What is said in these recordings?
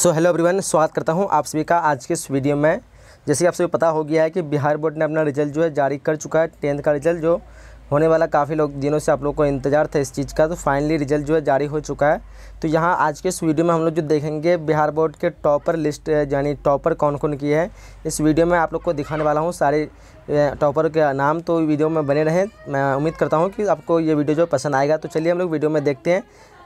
so hello everyone स्वागत करता हूं आप सभी का आज के इस वीडियो में जैसे आप सभी पता हो गया है कि बिहार बोर्ड ने अपना रिजल्ट जो है जारी कर चुका है टेंथ का रिजल्ट जो होने वाला काफ़ी लोग दिनों से आप लोग को इंतजार था इस चीज़ का तो फाइनली रिजल्ट जो है जारी हो चुका है तो यहाँ आज के इस वीडियो में हम लोग जो देखेंगे बिहार बोर्ड के टॉपर लिस्ट यानी टॉपर कौन कौन की है इस वीडियो में आप लोग को दिखाने वाला हूँ सारे टॉपर के नाम तो वीडियो में बने रहें मैं उम्मीद करता हूँ कि आपको ये वीडियो जो पसंद आएगा तो चलिए हम लोग वीडियो में देखते हैं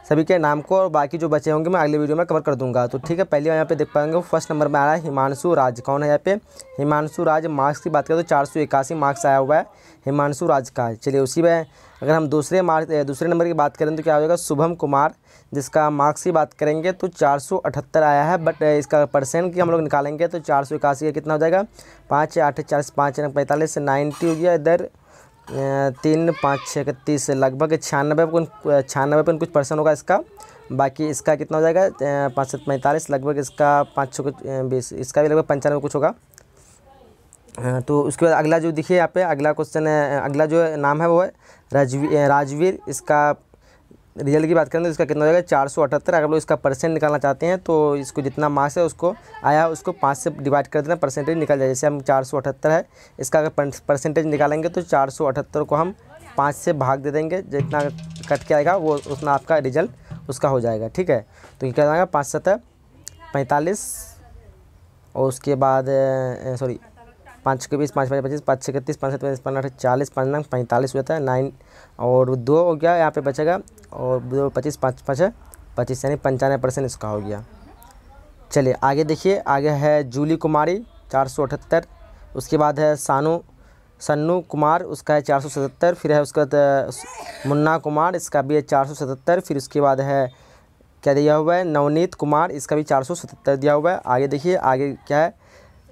सभी के नाम को और बाकी जो बचे होंगे मैं अगले वीडियो में कवर कर दूंगा तो ठीक है पहली यहाँ पे देख पाएंगे फर्स्ट नंबर में आ रहा है हिमांशु राज कौन है यहाँ पे हिमांशु राज मार्क्स की बात करें तो चार मार्क्स आया हुआ है हिमांशु राज का चलिए उसी में अगर हम दूसरे मार्क दूसरे नंबर की बात करें तो क्या हो जाएगा शुभम कुमार जिसका मार्क्स की बात करेंगे तो चार आया है बट इसका परसेंट की हम लोग निकालेंगे तो चार सौ इक्यासी का कितना हो जाएगा पाँच आठ चालीस पाँच पैंतालीस नाइन्टी हो गया इधर तीन पाँच छः इकतीस लगभग छियानवे छियानबे पॉइंट कुछ परसेंट होगा इसका बाकी इसका कितना हो जाएगा पाँच सौ पैंतालीस लगभग इसका पाँच सौ कुछ बीस इसका भी लगभग पंचानवे कुछ होगा तो उसके बाद अगला जो दिखिए यहाँ पे अगला क्वेश्चन है अगला जो नाम है वो है राजवीर राजवीर इसका रिजल्ट की बात करें तो इसका कितना हो जाएगा चार सौ अठहत्तर अगर लोग इसका परसेंट निकालना चाहते हैं तो इसको जितना मार्क्स है उसको आया उसको पाँच से डिवाइड कर देना परसेंटेज निकल जाए जैसे हम चार सौ अठहत्तर है इसका अगर परसेंटेज निकालेंगे तो चार सौ अठहत्तर को हम पाँच से भाग दे देंगे जितना कट के आएगा वो उतना आपका रिजल्ट उसका हो जाएगा ठीक है तो ये क्या जाएगा पाँच सतह पैंतालीस और उसके बाद सॉरी पाँच के बीस पाँच पाँच पच्चीस पाँच छः इकतीस पाँच सत्तीस पैंतीस अठारह चालीस पाँच नाम पैंतालीस हुआ था है नाइन और दो हो गया यहाँ पे बचेगा और दो पच्चीस पाँच पाँच है पच्चीस यानी पंचानवे परसेंट इसका हो गया चलिए आगे देखिए आगे है जूली कुमारी चार सौ अठहत्तर उसके बाद है सानू सन्नू कुमार उसका है चार सौ सतहत्तर फिर है उसका मुन्ना कुमार इसका भी है चार सौ सतहत्तर फिर उसके बाद है क्या दिया हुआ है नवनीत कुमार इसका भी चार सौ सतहत्तर दिया हुआ है आगे देखिए आगे क्या है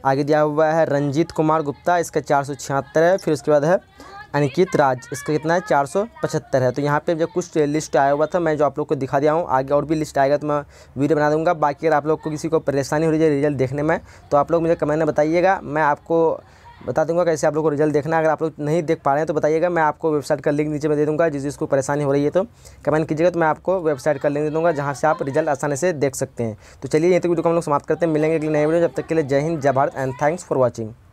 आगे दिया हुआ है रंजीत कुमार गुप्ता इसका चार सौ छिहत्तर है फिर उसके बाद है अनिकित राज इसका कितना है चार सौ पचहत्तर है तो यहाँ पे जब कुछ लिस्ट आया हुआ था मैं जो आप लोग को दिखा दिया हूँ आगे और भी लिस्ट आएगा तो मैं वीडियो बना दूँगा बाकी अगर आप लोग को किसी को परेशानी हो रही है रिजल्ट देखने में तो आप लोग मुझे कमेंट में बताइएगा मैं आपको बता दूंगा कैसे आप लोग को रिजल्ट देखना अगर आप लोग नहीं देख पा रहे हैं तो बताइएगा मैं आपको वेबसाइट का लिंक नीचे में दे दूँगा जिस जिसको परेशानी हो रही है तो कमेंट कीजिएगा तो मैं आपको वेबसाइट का लिंक दे दूँगा जहाँ से आप रिजल्ट आसानी से देख सकते हैं तो चलिए ये तो वीडियो को हम लोग समाप्त करते हैं मिलेंगे अगले नए वीडियो जब तक के लिए जय हिंद जय Bharat and thanks for watching